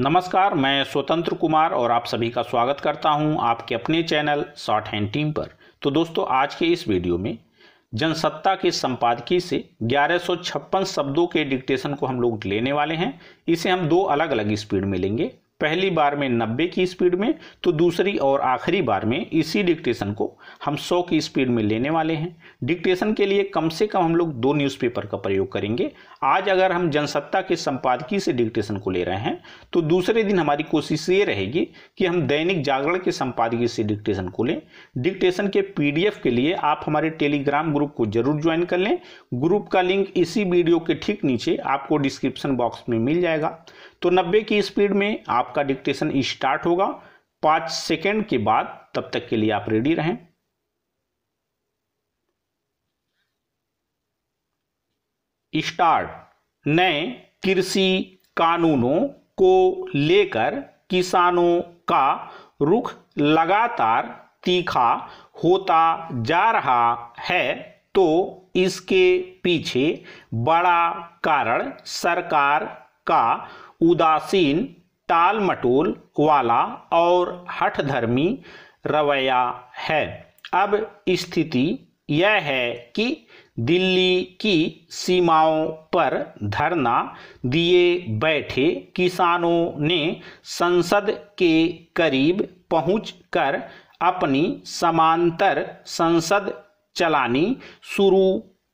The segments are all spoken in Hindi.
नमस्कार मैं स्वतंत्र कुमार और आप सभी का स्वागत करता हूं आपके अपने चैनल शॉर्ट हैंड टीम पर तो दोस्तों आज के इस वीडियो में जनसत्ता के संपादकीय से 1156 शब्दों के डिक्टेशन को हम लोग लेने वाले हैं इसे हम दो अलग अलग स्पीड में लेंगे पहली बार में 90 की स्पीड में तो दूसरी और आखिरी बार में इसी डिक्टेशन को हम 100 की स्पीड में लेने वाले हैं डिक्टेशन के लिए कम से कम हम लोग दो न्यूज़पेपर का प्रयोग करेंगे आज अगर हम जनसत्ता के संपादकीय से डिक्टेशन को ले रहे हैं तो दूसरे दिन हमारी कोशिश ये रहेगी कि हम दैनिक जागरण के संपादकीय से डिक्टेशन को लें डिक्टेशन के पी के लिए आप हमारे टेलीग्राम ग्रुप को जरूर ज्वाइन कर लें ग्रुप का लिंक इसी वीडियो के ठीक नीचे आपको डिस्क्रिप्शन बॉक्स में मिल जाएगा तो 90 की स्पीड में आपका डिक्टेशन स्टार्ट होगा पांच सेकेंड के बाद तब तक के लिए आप रेडी रहें स्टार्ट नए कृषि कानूनों को लेकर किसानों का रुख लगातार तीखा होता जा रहा है तो इसके पीछे बड़ा कारण सरकार का उदासीन टाल मटोल वाला और हठधर्मी रवैया है अब स्थिति यह है कि दिल्ली की सीमाओं पर धरना दिए बैठे किसानों ने संसद के करीब पहुंचकर अपनी समांतर संसद चलानी शुरू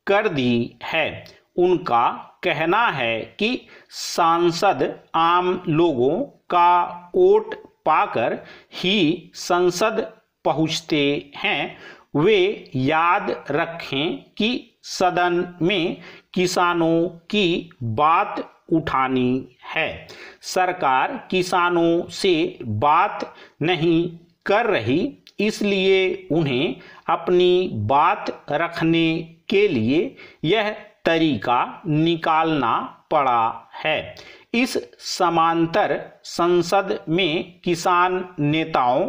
कर दी है उनका कहना है कि सांसद आम लोगों का वोट पाकर ही संसद पहुंचते हैं वे याद रखें कि सदन में किसानों की बात उठानी है सरकार किसानों से बात नहीं कर रही इसलिए उन्हें अपनी बात रखने के लिए यह तरीका निकालना पड़ा है इस समांतर संसद में किसान नेताओं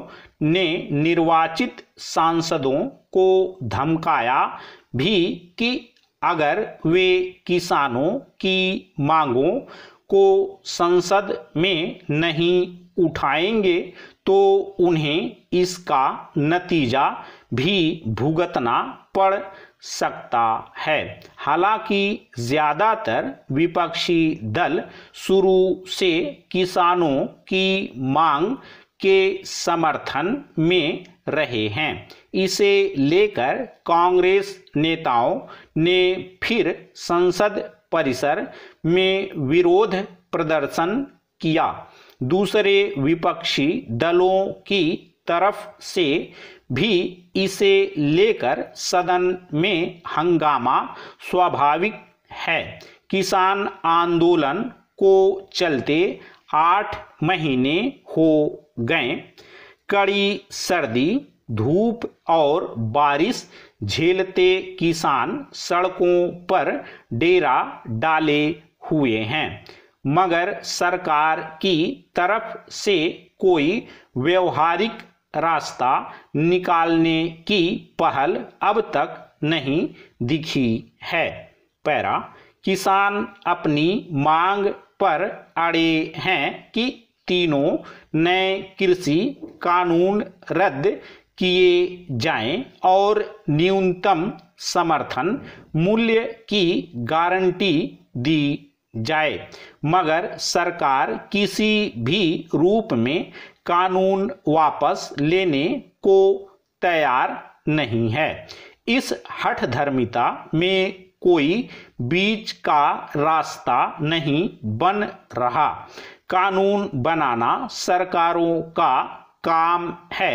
ने निर्वाचित सांसदों को धमकाया भी कि अगर वे किसानों की मांगों को संसद में नहीं उठाएंगे तो उन्हें इसका नतीजा भी भुगतना पड़ सकता है हालांकि ज़्यादातर विपक्षी दल शुरू से किसानों की मांग के समर्थन में रहे हैं इसे लेकर कांग्रेस नेताओं ने फिर संसद परिसर में विरोध प्रदर्शन किया दूसरे विपक्षी दलों की तरफ से भी इसे लेकर सदन में हंगामा स्वाभाविक है किसान आंदोलन को चलते आठ महीने हो गए कड़ी सर्दी धूप और बारिश झेलते किसान सड़कों पर डेरा डाले हुए हैं मगर सरकार की तरफ से कोई व्यवहारिक रास्ता निकालने की पहल अब तक नहीं दिखी है पैरा किसान अपनी मांग पर अड़े हैं कि तीनों नए कृषि कानून रद्द किए जाएं और न्यूनतम समर्थन मूल्य की गारंटी दी जाए मगर सरकार किसी भी रूप में कानून वापस लेने को तैयार नहीं है इस हठ धर्मिता में कोई बीच का रास्ता नहीं बन रहा कानून बनाना सरकारों का काम है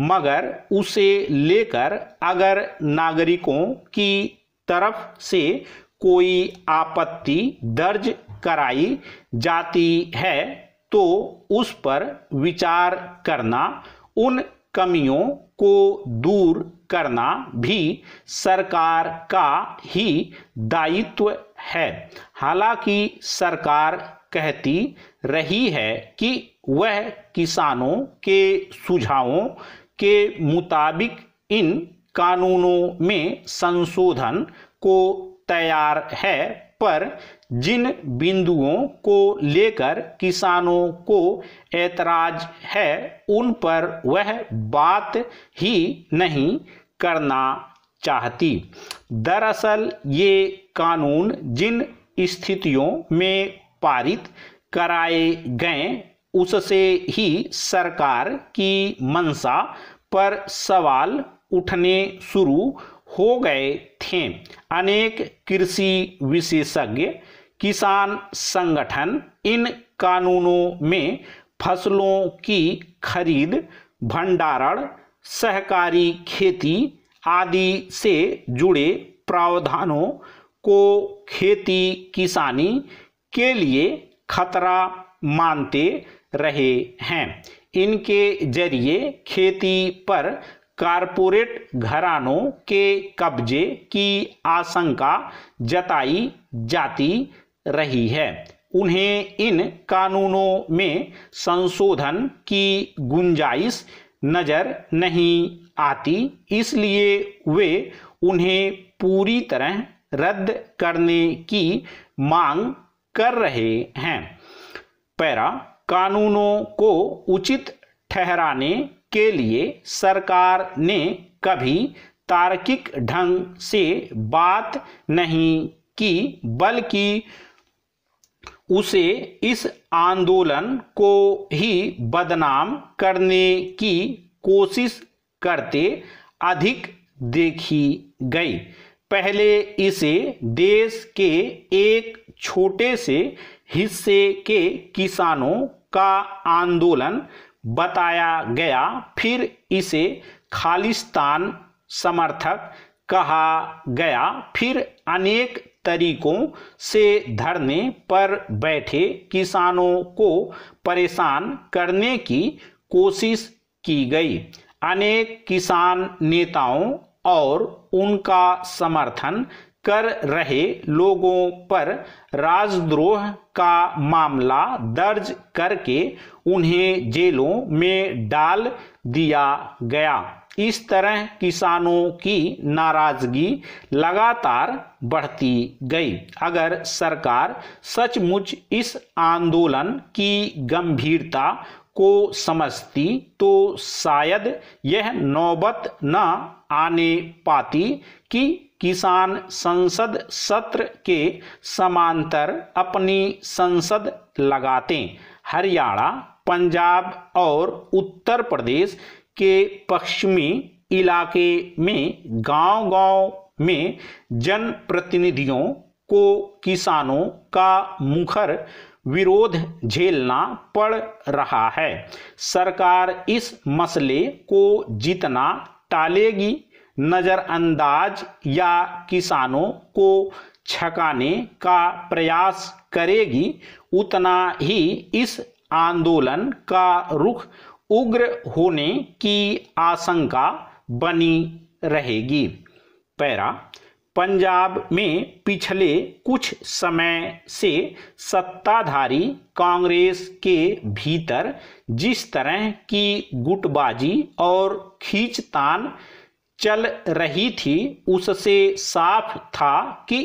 मगर उसे लेकर अगर नागरिकों की तरफ से कोई आपत्ति दर्ज कराई जाती है तो उस पर विचार करना उन कमियों को दूर करना भी सरकार का ही दायित्व है हालांकि सरकार कहती रही है कि वह किसानों के सुझावों के मुताबिक इन कानूनों में संशोधन को तैयार है पर जिन बिंदुओं को लेकर किसानों को ऐतराज है उन पर वह बात ही नहीं करना चाहती दरअसल ये कानून जिन स्थितियों में पारित कराए गए उससे ही सरकार की मंशा पर सवाल उठने शुरू हो गए थे अनेक कृषि विशेषज्ञ किसान संगठन इन कानूनों में फसलों की खरीद भंडारण सहकारी खेती आदि से जुड़े प्रावधानों को खेती किसानी के लिए खतरा मानते रहे हैं इनके जरिए खेती पर कारपोरेट घरानों के कब्जे की आशंका जताई जाती रही है उन्हें इन कानूनों में संशोधन की गुंजाइश नज़र नहीं आती इसलिए वे उन्हें पूरी तरह रद्द करने की मांग कर रहे हैं पैरा कानूनों को उचित ठहराने के लिए सरकार ने कभी तार्किक ढंग से बात नहीं की बल्कि उसे इस आंदोलन को ही बदनाम करने की कोशिश करते अधिक देखी गई पहले इसे देश के एक छोटे से हिस्से के किसानों का आंदोलन बताया गया फिर इसे खालिस्तान समर्थक कहा गया फिर अनेक तरीकों से धरने पर बैठे किसानों को परेशान करने की कोशिश की गई अनेक किसान नेताओं और उनका समर्थन कर रहे लोगों पर राजद्रोह का मामला दर्ज करके उन्हें जेलों में डाल दिया गया इस तरह किसानों की नाराजगी लगातार बढ़ती गई अगर सरकार सचमुच इस आंदोलन की गंभीरता को समझती तो शायद यह नौबत न आने पाती कि किसान संसद सत्र के समांतर अपनी संसद लगाते हरियाणा पंजाब और उत्तर प्रदेश के पश्चिमी इलाके में गांव-गांव में जनप्रतिनिधियों को किसानों का मुखर विरोध झेलना पड़ रहा है सरकार इस मसले को जितना टालेगी नज़रअंदाज या किसानों को छकाने का प्रयास करेगी उतना ही इस आंदोलन का रुख उग्र होने की आशंका बनी रहेगी पैरा पंजाब में पिछले कुछ समय से सत्ताधारी कांग्रेस के भीतर जिस तरह की गुटबाजी और खींचतान चल रही थी उससे साफ था कि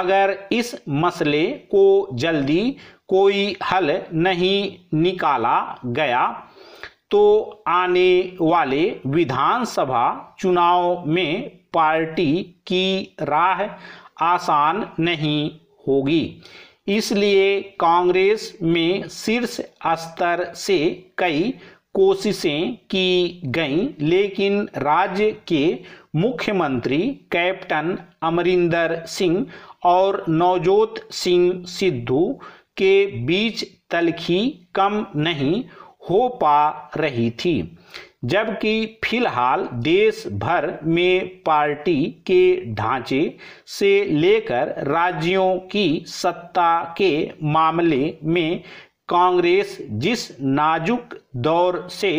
अगर इस मसले को जल्दी कोई हल नहीं निकाला गया तो आने वाले विधानसभा चुनाव में पार्टी की राह आसान नहीं होगी इसलिए कांग्रेस में शीर्ष स्तर से कई कोशिशें की गईं लेकिन राज्य के मुख्यमंत्री कैप्टन अमरिंदर सिंह और नवजोत सिंह सिद्धू के बीच तलखी कम नहीं हो पा रही थी जबकि फिलहाल देश भर में पार्टी के ढांचे से लेकर राज्यों की सत्ता के मामले में कांग्रेस जिस नाजुक दौर से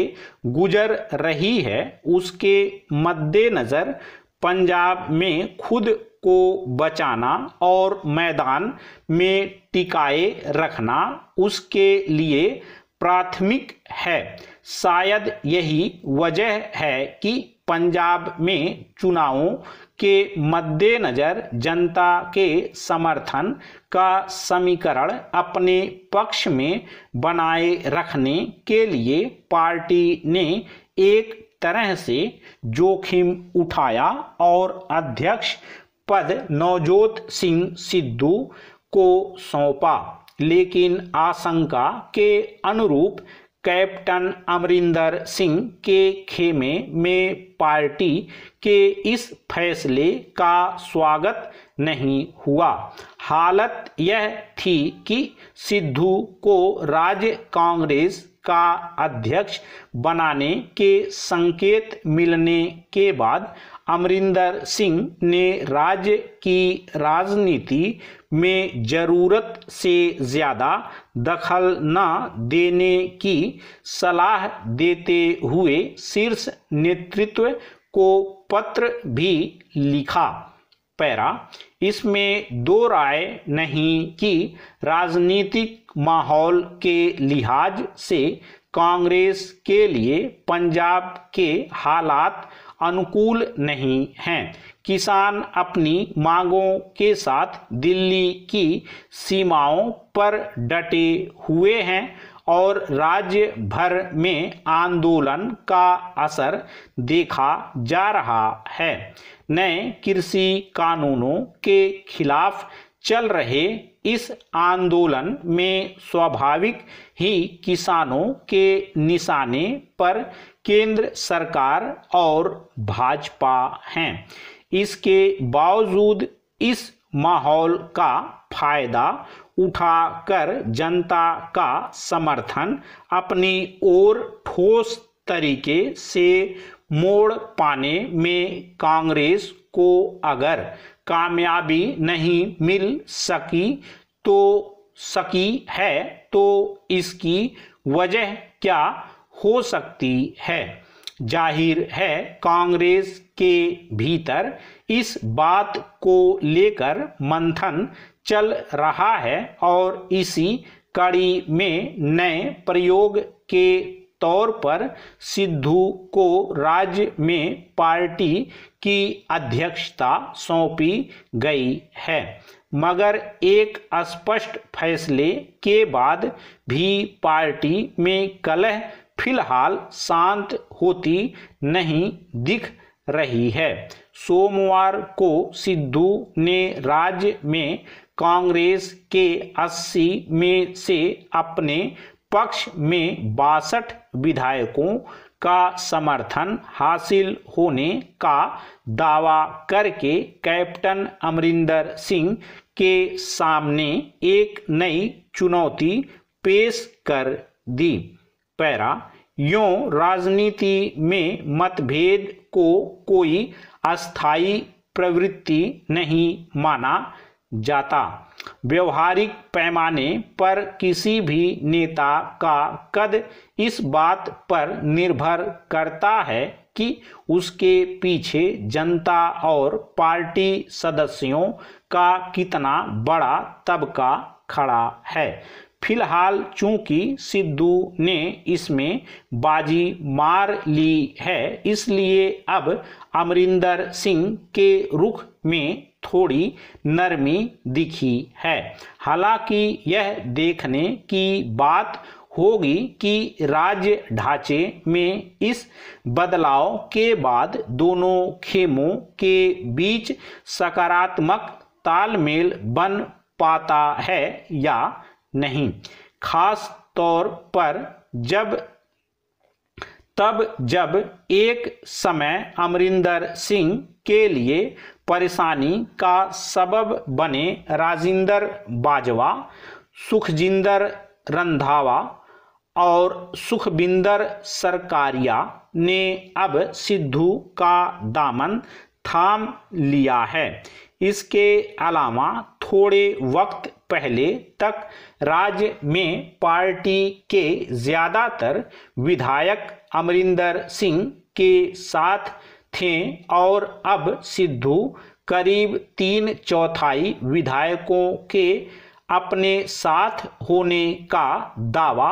गुजर रही है उसके मद्देनज़र पंजाब में खुद को बचाना और मैदान में टिकाए रखना उसके लिए प्राथमिक है शायद यही वजह है कि पंजाब में चुनावों के मद्देनज़र जनता के समर्थन का समीकरण अपने पक्ष में बनाए रखने के लिए पार्टी ने एक तरह से जोखिम उठाया और अध्यक्ष पद नवजोत सिंह सिद्धू को सौंपा लेकिन आशंका के अनुरूप कैप्टन अमरिंदर सिंह के खेमे में पार्टी के इस फैसले का स्वागत नहीं हुआ हालत यह थी कि सिद्धू को राज्य कांग्रेस का अध्यक्ष बनाने के संकेत मिलने के बाद अमरिंदर सिंह ने राज्य की राजनीति में ज़रूरत से ज़्यादा दखल न देने की सलाह देते हुए शीर्ष नेतृत्व को पत्र भी लिखा पैरा इसमें दो राय नहीं कि राजनीतिक माहौल के लिहाज से कांग्रेस के लिए पंजाब के हालात अनुकूल नहीं हैं किसान अपनी मांगों के साथ दिल्ली की सीमाओं पर डटे हुए हैं और राज्य भर में आंदोलन का असर देखा जा रहा है नए कृषि कानूनों के खिलाफ चल रहे इस आंदोलन में स्वाभाविक ही किसानों के निशाने पर केंद्र सरकार और भाजपा हैं इसके बावजूद इस माहौल का फायदा उठाकर जनता का समर्थन अपनी ओर ठोस तरीके से मोड़ पाने में कांग्रेस को अगर कामयाबी नहीं मिल सकी तो सकी है तो इसकी वजह क्या हो सकती है जाहिर है कांग्रेस के भीतर इस बात को लेकर मंथन चल रहा है और इसी कड़ी में नए प्रयोग के तौर पर सिद्धू को राज्य में पार्टी की अध्यक्षता सौंपी गई है मगर एक स्पष्ट फैसले के बाद भी पार्टी में कलह फिलहाल शांत होती नहीं दिख रही है सोमवार को सिद्धू ने राज्य में कांग्रेस के 80 में से अपने पक्ष में बासठ विधायकों का समर्थन हासिल होने का दावा करके कैप्टन अमरिंदर सिंह के सामने एक नई चुनौती पेश कर दी पैरा यों राजनीति में मतभेद को कोई अस्थायी प्रवृत्ति नहीं माना जाता व्यवहारिक पैमाने पर किसी भी नेता का कद इस बात पर निर्भर करता है कि उसके पीछे जनता और पार्टी सदस्यों का कितना बड़ा तबका खड़ा है फिलहाल चूंकि सिद्धू ने इसमें बाजी मार ली है इसलिए अब अमरिंदर सिंह के रुख में थोड़ी नरमी दिखी है हालांकि यह देखने की बात होगी कि राज्य ढांचे में इस बदलाव के बाद दोनों खेमों के बीच सकारात्मक तालमेल बन पाता है या नहीं खास तौर पर जब तब जब एक समय अमरिंदर सिंह के लिए परेशानी का सबब बने राजिंदर बाजवा सुखजिंदर रंधावा और सुखबिंदर सरकारिया ने अब सिद्धू का दामन थाम लिया है इसके अलावा थोड़े वक्त पहले तक राज्य में पार्टी के ज़्यादातर विधायक अमरिंदर सिंह के साथ थे और अब सिद्धू करीब तीन चौथाई विधायकों के अपने साथ होने का दावा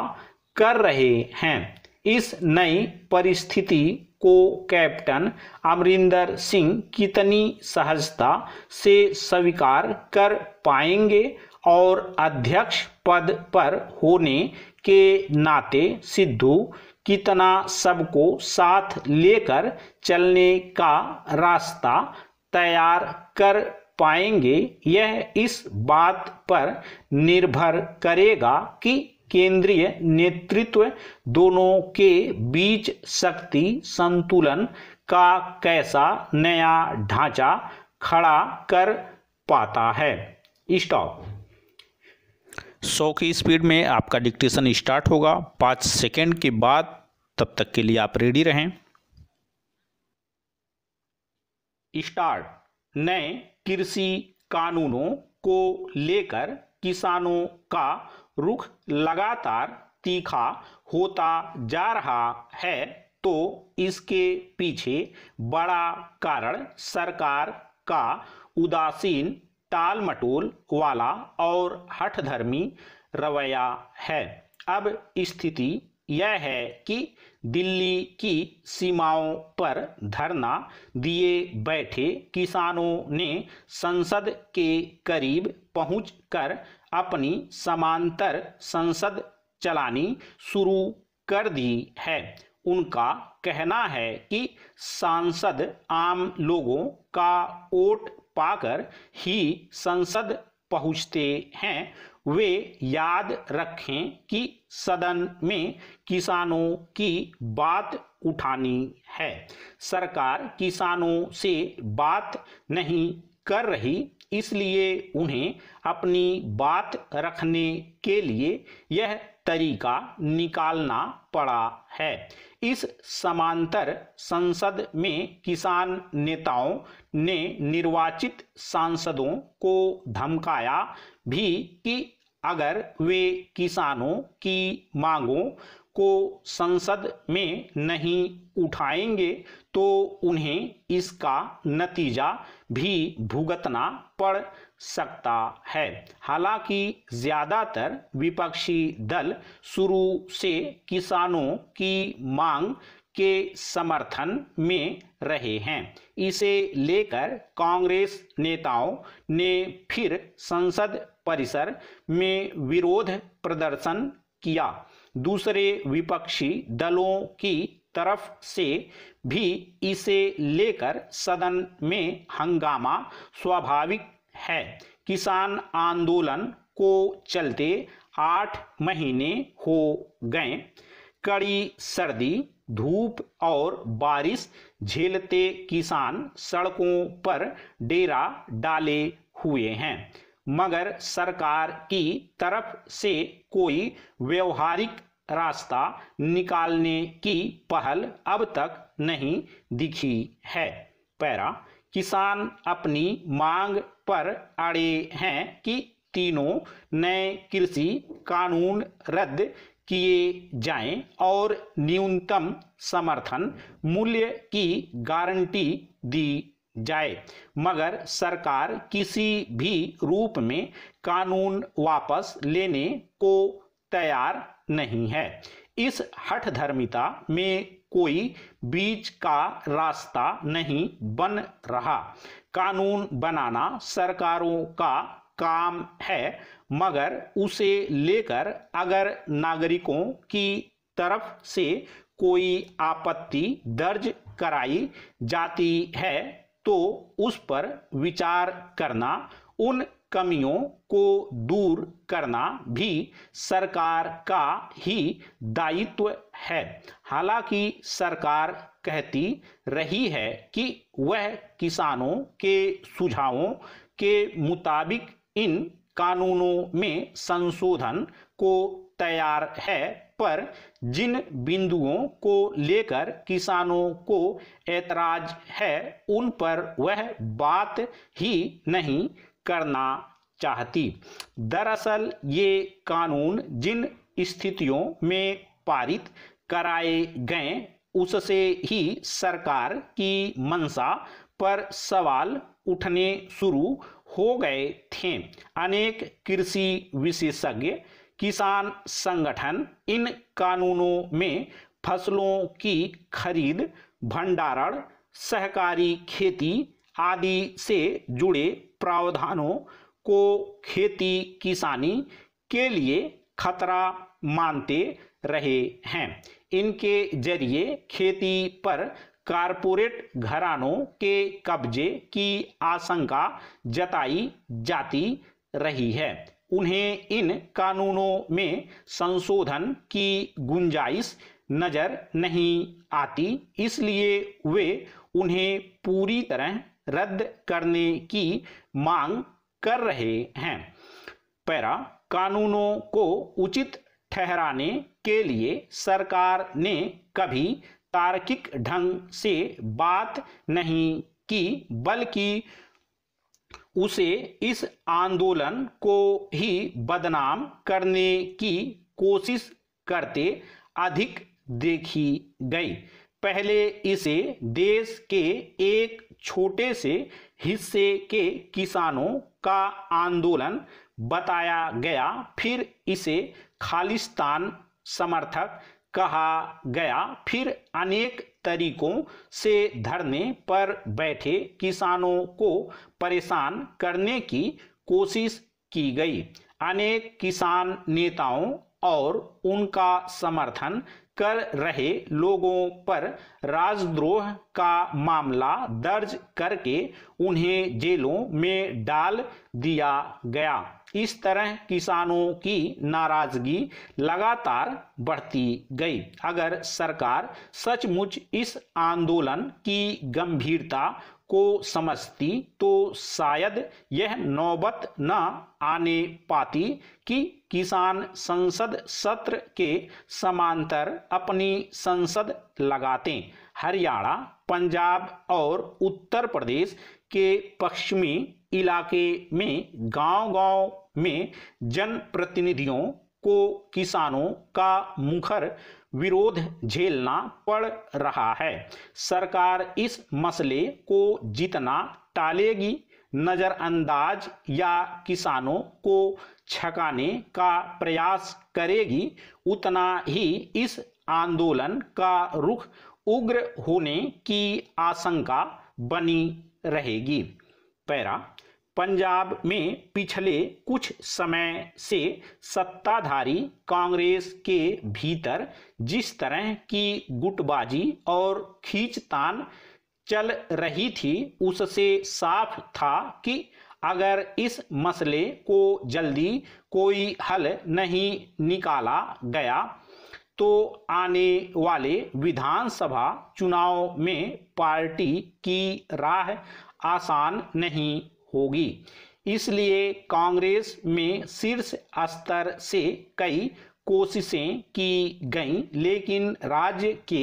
कर रहे हैं इस नई परिस्थिति को कैप्टन अमरिंदर सिंह कितनी सहजता से स्वीकार कर पाएंगे और अध्यक्ष पद पर होने के नाते सिद्धू कितना सबको साथ लेकर चलने का रास्ता तैयार कर पाएंगे यह इस बात पर निर्भर करेगा कि केंद्रीय नेतृत्व दोनों के बीच शक्ति संतुलन का कैसा नया ढांचा खड़ा कर पाता है स्टॉप सौ की स्पीड में आपका डिक्टेशन स्टार्ट होगा पाँच सेकेंड के बाद तब तक के लिए आप रेडी रहें स्टार्ट नए कृषि कानूनों को लेकर किसानों का रुख लगातार तीखा होता जा रहा है तो इसके पीछे बड़ा कारण सरकार का उदासीन टालमटोल वाला और हठधर्मी रवैया है अब स्थिति यह है कि दिल्ली की सीमाओं पर धरना दिए बैठे किसानों ने संसद के करीब पहुंचकर अपनी समांतर संसद चलानी शुरू कर दी है उनका कहना है कि सांसद आम लोगों का वोट पाकर ही संसद पहुंचते हैं वे याद रखें कि सदन में किसानों की बात उठानी है सरकार किसानों से बात नहीं कर रही इसलिए उन्हें अपनी बात रखने के लिए यह तरीका निकालना पड़ा है इस समांतर संसद में किसान नेताओं ने निर्वाचित सांसदों को धमकाया भी कि अगर वे किसानों की मांगों को संसद में नहीं उठाएंगे तो उन्हें इसका नतीजा भी भुगतना पड़ सकता है हालांकि ज़्यादातर विपक्षी दल शुरू से किसानों की मांग के समर्थन में रहे हैं इसे लेकर कांग्रेस नेताओं ने फिर संसद परिसर में विरोध प्रदर्शन किया दूसरे विपक्षी दलों की तरफ से भी इसे लेकर सदन में हंगामा स्वाभाविक है किसान आंदोलन को चलते आठ महीने हो गए कड़ी सर्दी धूप और बारिश झेलते किसान सड़कों पर डेरा डाले हुए हैं मगर सरकार की तरफ से कोई व्यवहारिक रास्ता निकालने की पहल अब तक नहीं दिखी है पैरा किसान अपनी मांग पर अड़े हैं कि तीनों नए कृषि कानून रद्द किए जाएं और न्यूनतम समर्थन मूल्य की गारंटी दी जाए मगर सरकार किसी भी रूप में कानून वापस लेने को तैयार नहीं है इस हठधर्मिता में कोई बीच का रास्ता नहीं बन रहा कानून बनाना सरकारों का काम है मगर उसे लेकर अगर नागरिकों की तरफ से कोई आपत्ति दर्ज कराई जाती है तो उस पर विचार करना उन कमियों को दूर करना भी सरकार का ही दायित्व है हालांकि सरकार कहती रही है कि वह किसानों के सुझावों के मुताबिक इन कानूनों में संशोधन को तैयार है पर जिन बिंदुओं को लेकर किसानों को ऐतराज है उन पर वह बात ही नहीं करना चाहती दरअसल ये कानून जिन स्थितियों में पारित कराए गए उससे ही सरकार की मंशा पर सवाल उठने शुरू हो गए थे अनेक कृषि विशेषज्ञ किसान संगठन इन कानूनों में फसलों की खरीद भंडारण सहकारी खेती आदि से जुड़े प्रावधानों को खेती किसानी के लिए खतरा मानते रहे हैं इनके जरिए खेती पर कारपोरेट घरानों के कब्जे की आशंका जताई जाती रही है उन्हें इन कानूनों में संशोधन की गुंजाइश नजर नहीं आती इसलिए वे उन्हें पूरी तरह रद्द करने की मांग कर रहे हैं पैरा कानूनों को उचित ठहराने के लिए सरकार ने कभी तार्किक ढंग से बात नहीं की बल्कि उसे इस आंदोलन को ही बदनाम करने की कोशिश करते अधिक देखी गई पहले इसे देश के एक छोटे से हिस्से के किसानों का आंदोलन बताया गया फिर इसे खालिस्तान समर्थक कहा गया फिर अनेक तरीकों से धरने पर बैठे किसानों को परेशान करने की कोशिश की गई अनेक किसान नेताओं और उनका समर्थन कर रहे लोगों पर राजद्रोह का मामला दर्ज करके उन्हें जेलों में डाल दिया गया इस तरह किसानों की नाराजगी लगातार बढ़ती गई अगर सरकार सचमुच इस आंदोलन की गंभीरता को समझती तो शायद यह नौबत न आने पाती कि किसान संसद सत्र के समांतर अपनी संसद लगाते हरियाणा पंजाब और उत्तर प्रदेश के पश्चिमी इलाके में गांव-गांव में जनप्रतिनिधियों को किसानों का मुखर विरोध झेलना पड़ रहा है सरकार इस मसले को जितना टालेगी नज़रअंदाज या किसानों को छकाने का प्रयास करेगी उतना ही इस आंदोलन का रुख उग्र होने की आशंका बनी रहेगी पैरा पंजाब में पिछले कुछ समय से सत्ताधारी कांग्रेस के भीतर जिस तरह की गुटबाजी और खींचतान चल रही थी उससे साफ था कि अगर इस मसले को जल्दी कोई हल नहीं निकाला गया तो आने वाले विधानसभा चुनाव में पार्टी की राह आसान नहीं होगी इसलिए कांग्रेस में शीर्ष स्तर से कई कोशिशें की गईं लेकिन राज्य के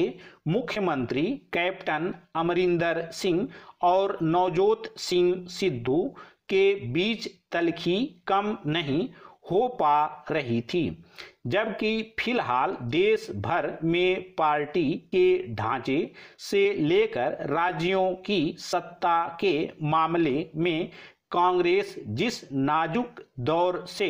मुख्यमंत्री कैप्टन अमरिंदर सिंह और नवजोत सिंह सिद्धू के बीच तलखी कम नहीं हो पा रही थी जबकि फिलहाल देश भर में पार्टी के ढांचे से लेकर राज्यों की सत्ता के मामले में कांग्रेस जिस नाजुक दौर से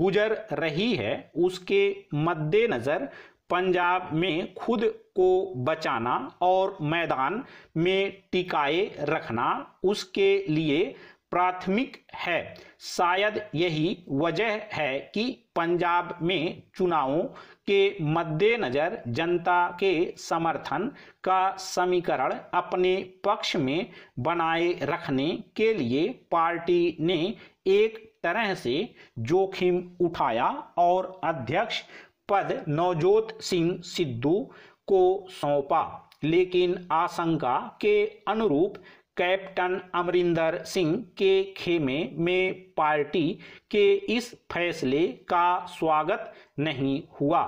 गुजर रही है उसके मद्देनज़र पंजाब में खुद को बचाना और मैदान में टिकाए रखना उसके लिए प्राथमिक है शायद यही वजह है कि पंजाब में चुनावों के मद्देनजर जनता के समर्थन का समीकरण अपने पक्ष में बनाए रखने के लिए पार्टी ने एक तरह से जोखिम उठाया और अध्यक्ष पद नवजोत सिंह सिद्धू को सौंपा लेकिन आशंका के अनुरूप कैप्टन अमरिंदर सिंह के खेमे में पार्टी के इस फैसले का स्वागत नहीं हुआ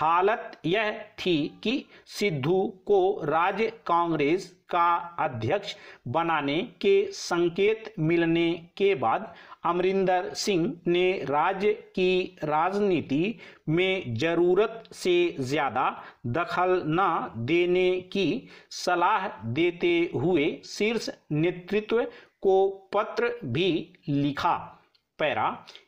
हालत यह थी कि सिद्धू को राज्य कांग्रेस का अध्यक्ष बनाने के संकेत मिलने के बाद अमरिंदर सिंह ने राज्य की राजनीति में जरूरत से ज़्यादा दखल न देने की सलाह देते हुए शीर्ष नेतृत्व को पत्र भी लिखा पैरा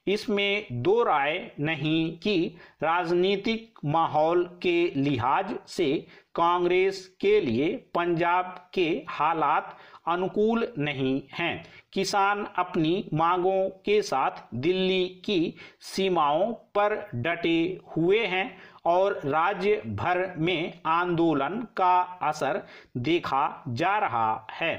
इसमें दो राय नहीं कि राजनीतिक माहौल के लिहाज से कांग्रेस के लिए पंजाब के हालात अनुकूल नहीं हैं किसान अपनी मांगों के साथ दिल्ली की सीमाओं पर डटे हुए हैं और राज्य भर में आंदोलन का असर देखा जा रहा है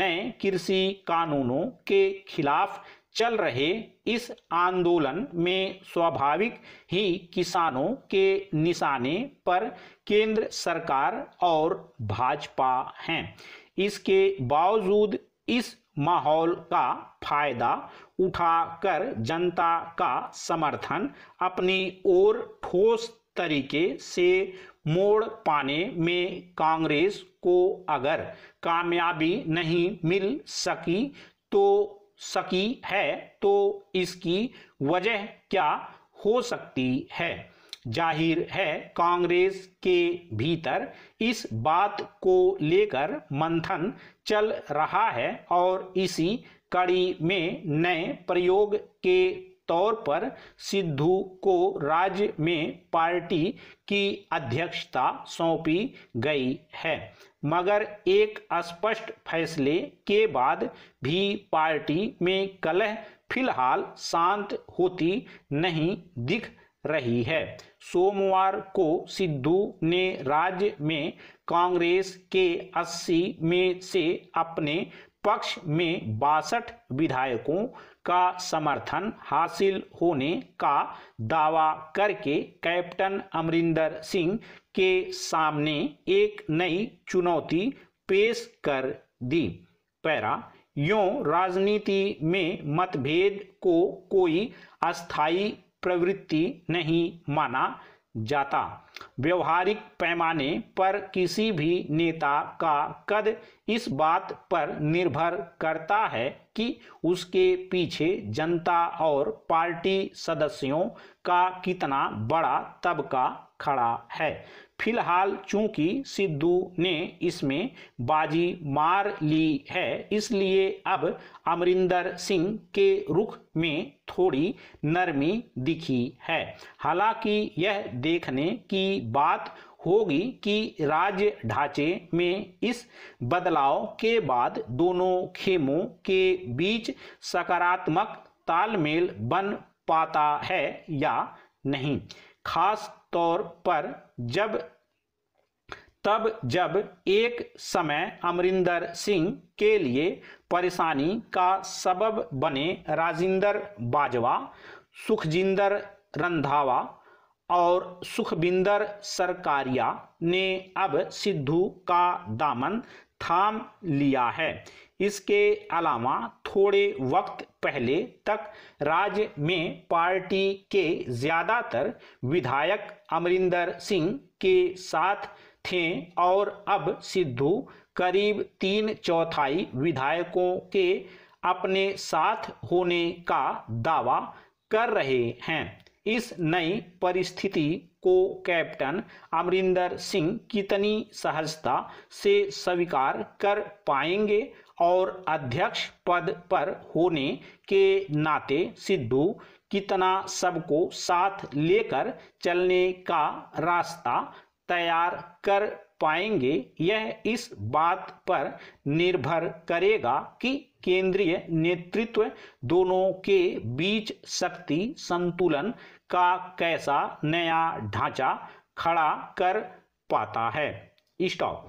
नए कृषि कानूनों के खिलाफ चल रहे इस आंदोलन में स्वाभाविक ही किसानों के निशाने पर केंद्र सरकार और भाजपा हैं इसके बावजूद इस माहौल का फायदा उठाकर जनता का समर्थन अपनी ओर ठोस तरीके से मोड़ पाने में कांग्रेस को अगर कामयाबी नहीं मिल सकी तो सकी है तो इसकी वजह क्या हो सकती है जाहिर है कांग्रेस के भीतर इस बात को लेकर मंथन चल रहा है और इसी कड़ी में नए प्रयोग के तौर पर सिद्धू को राज्य में पार्टी की अध्यक्षता सौंपी गई है मगर एक स्पष्ट फैसले के बाद भी पार्टी में कलह फिलहाल शांत होती नहीं दिख रही है सोमवार को सिद्धू ने राज्य में कांग्रेस के 80 में से अपने पक्ष में बासठ विधायकों का समर्थन हासिल होने का दावा करके कैप्टन अमरिंदर सिंह के सामने एक नई चुनौती पेश कर दी पैरा यों राजनीति में मतभेद को कोई अस्थाई प्रवृत्ति नहीं माना जाता व्यवहारिक पैमाने पर किसी भी नेता का कद इस बात पर निर्भर करता है कि उसके पीछे जनता और पार्टी सदस्यों का कितना बड़ा तबका खड़ा है फिलहाल चूंकि सिद्धू ने इसमें बाजी मार ली है इसलिए अब अमरिंदर सिंह के रुख में थोड़ी नरमी दिखी है हालांकि यह देखने की बात होगी कि राज्य ढांचे में इस बदलाव के बाद दोनों खेमों के बीच सकारात्मक तालमेल बन पाता है या नहीं खास तौर पर जब तब जब एक समय अमरिंदर सिंह के लिए परेशानी का सबब बने राजिंदर बाजवा सुखजिंदर रंधावा और सुखबिंदर सरकारिया ने अब सिद्धू का दामन थाम लिया है इसके अलावा थोड़े वक्त पहले तक राज्य में पार्टी के ज्यादातर विधायक अमरिंदर सिंह के साथ थे और अब सिद्धू करीब तीन चौथाई विधायकों के अपने साथ होने का दावा कर रहे हैं इस नई परिस्थिति को कैप्टन अमरिंदर सिंह कितनी सहजता से स्वीकार कर पाएंगे और अध्यक्ष पद पर होने के नाते सिद्धू कितना सबको साथ लेकर चलने का रास्ता तैयार कर पाएंगे यह इस बात पर निर्भर करेगा कि केंद्रीय नेतृत्व दोनों के बीच शक्ति संतुलन का कैसा नया ढांचा खड़ा कर पाता है स्टॉप